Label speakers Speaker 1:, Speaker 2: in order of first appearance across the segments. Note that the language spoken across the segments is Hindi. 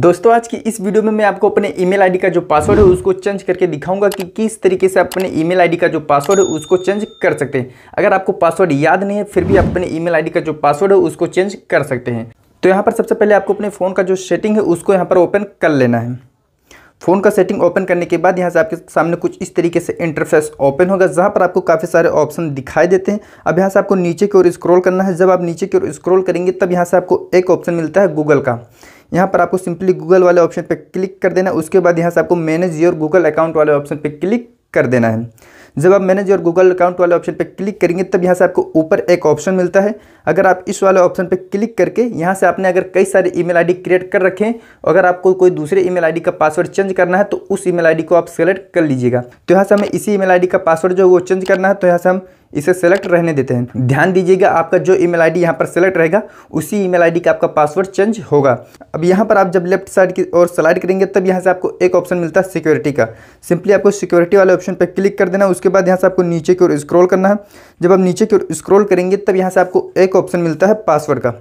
Speaker 1: दोस्तों आज की इस वीडियो में मैं आपको अपने ईमेल आईडी का जो पासवर्ड है उसको चेंज करके दिखाऊंगा कि किस तरीके से अपने ईमेल आईडी का जो पासवर्ड है उसको चेंज कर सकते हैं अगर आपको पासवर्ड याद नहीं है फिर भी अपने ईमेल आईडी का जो पासवर्ड है उसको चेंज कर सकते हैं तो यहाँ पर सबसे पहले आपको अपने फ़ोन का जो सेटिंग है उसको यहाँ पर ओपन कर लेना है फ़ोन का सेटिंग ओपन करने के बाद यहाँ से आपके सामने कुछ इस तरीके से इंटरफेस ओपन होगा जहाँ पर आपको काफ़ी सारे ऑप्शन दिखाई देते हैं अब यहाँ से आपको नीचे की ओर स्क्रॉल करना है जब आप नीचे की ओर स्क्रॉल करेंगे तब यहाँ से आपको एक ऑप्शन मिलता है गूगल का यहाँ पर आपको सिंपली गूगल वाले ऑप्शन पर क्लिक कर देना है उसके बाद यहाँ से आपको मैनेज योर गूगल अकाउंट वाले ऑप्शन पर क्लिक कर देना है जब आप मैनेज और गूगल अकाउंट वाले ऑप्शन पर क्लिक करेंगे तब यहाँ से आपको ऊपर एक ऑप्शन मिलता है अगर आप इस वाले ऑप्शन पर क्लिक करके यहाँ से आपने अगर कई सारे ईमेल आईडी क्रिएट कर रखें अगर आपको कोई दूसरे ईमेल आईडी का पासवर्ड चेंज करना है तो उस ईमेल आईडी को आप सेलेक्ट कर लीजिएगा तो यहाँ से हमें इसी ई मेल का पासवर्ड जो है वो चेंज करना है तो यहाँ से हम इसे सेलेक्ट रहने देते हैं ध्यान दीजिएगा आपका जो ईमेल आईडी यहाँ पर सेलेक्ट रहेगा उसी ईमेल आईडी का आपका पासवर्ड चेंज होगा अब यहाँ पर आप जब लेफ्ट साइड की ओर स्लाइड करेंगे तब यहाँ से आपको एक ऑप्शन मिलता है सिक्योरिटी का सिंपली आपको सिक्योरिटी वाले ऑप्शन पर क्लिक कर देना उसके बाद यहाँ से आपको नीचे की ओर स्क्रॉल करना है जब आप नीचे की ओर स्क्रॉल करेंगे तब यहाँ से आपको एक ऑप्शन मिलता है पासवर्ड का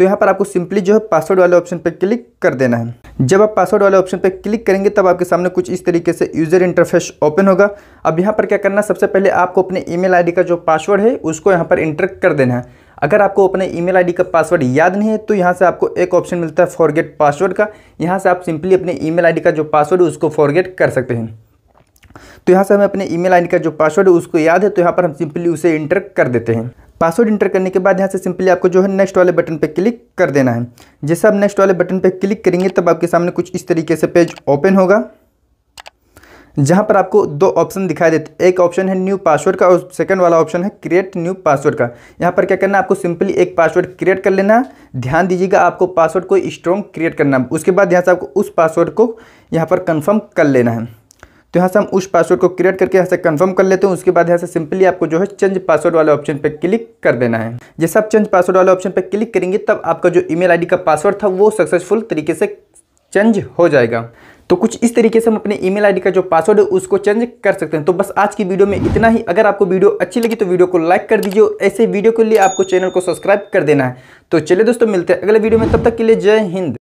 Speaker 1: तो यहाँ पर आपको सिंपली जो है पासवर्ड वाले ऑप्शन पर क्लिक कर देना है जब आप पासवर्ड वाले ऑप्शन पर क्लिक करेंगे तब आपके सामने कुछ इस तरीके से यूज़र इंटरफेस ओपन होगा अब यहाँ पर क्या करना सबसे पहले आपको अपने ई मेल का जो पासवर्ड है उसको यहाँ पर इंटर कर देना है अगर आपको अपने ईमेल आईडी का पासवर्ड याद नहीं है तो यहाँ से आपको एक ऑप्शन मिलता है फॉरगेट पासवर्ड का यहाँ से आप सिंपली अपने ईमेल आईडी का जो पासवर्ड है उसको फॉरगेट कर सकते हैं तो यहाँ से हमें अपने ईमेल आईडी का जो पासवर्ड है उसको याद है तो यहाँ पर हम सिंपली उसे इंटर कर देते हैं पासवर्ड इंटर करने के बाद यहाँ से सिंपली आपको जो है नेक्स्ट वाले बटन पर क्लिक कर देना है जैसे आप नेक्स्ट वाले बटन पर क्लिक करेंगे तब आपके सामने कुछ इस तरीके से पेज ओपन होगा जहाँ पर आपको दो ऑप्शन दिखाई देते एक ऑप्शन है न्यू पासवर्ड का और सेकंड वाला ऑप्शन है क्रिएट न्यू पासवर्ड का यहाँ पर क्या करना है आपको सिंपली एक पासवर्ड क्रिएट कर लेना ध्यान दीजिएगा आपको पासवर्ड को स्ट्रॉन्ग क्रिएट करना उसके बाद यहाँ से आपको उस पासवर्ड को यहाँ पर कन्फर्म कर लेना है तो यहाँ से हम उस पासवर्ड को क्रिएट करके यहाँ से कंफर्म कर लेते हैं उसके बाद यहाँ से सिंपली आपको जो है चेंज पासवर्ड वाले ऑप्शन पर क्लिक कर देना है जैसे आप चेंज पासवर्ड वाले ऑप्शन पर क्लिक करेंगे तब आपका जो ईमेल आईडी का पासवर्ड था वो सक्सेसफुल तरीके से चेंज हो जाएगा तो कुछ इस तरीके से हम अपने ईमेल आईडी का जो पासवर्ड है उसको चेंज कर सकते हैं तो बस आज की वीडियो में इतना ही अगर आपको वीडियो अच्छी लगी तो वीडियो को लाइक कर दीजिए ऐसे वीडियो के लिए आपको चैनल को सब्सक्राइब कर देना है तो चलिए दोस्तों मिलते हैं अगले वीडियो में तब तक के लिए जय हिंद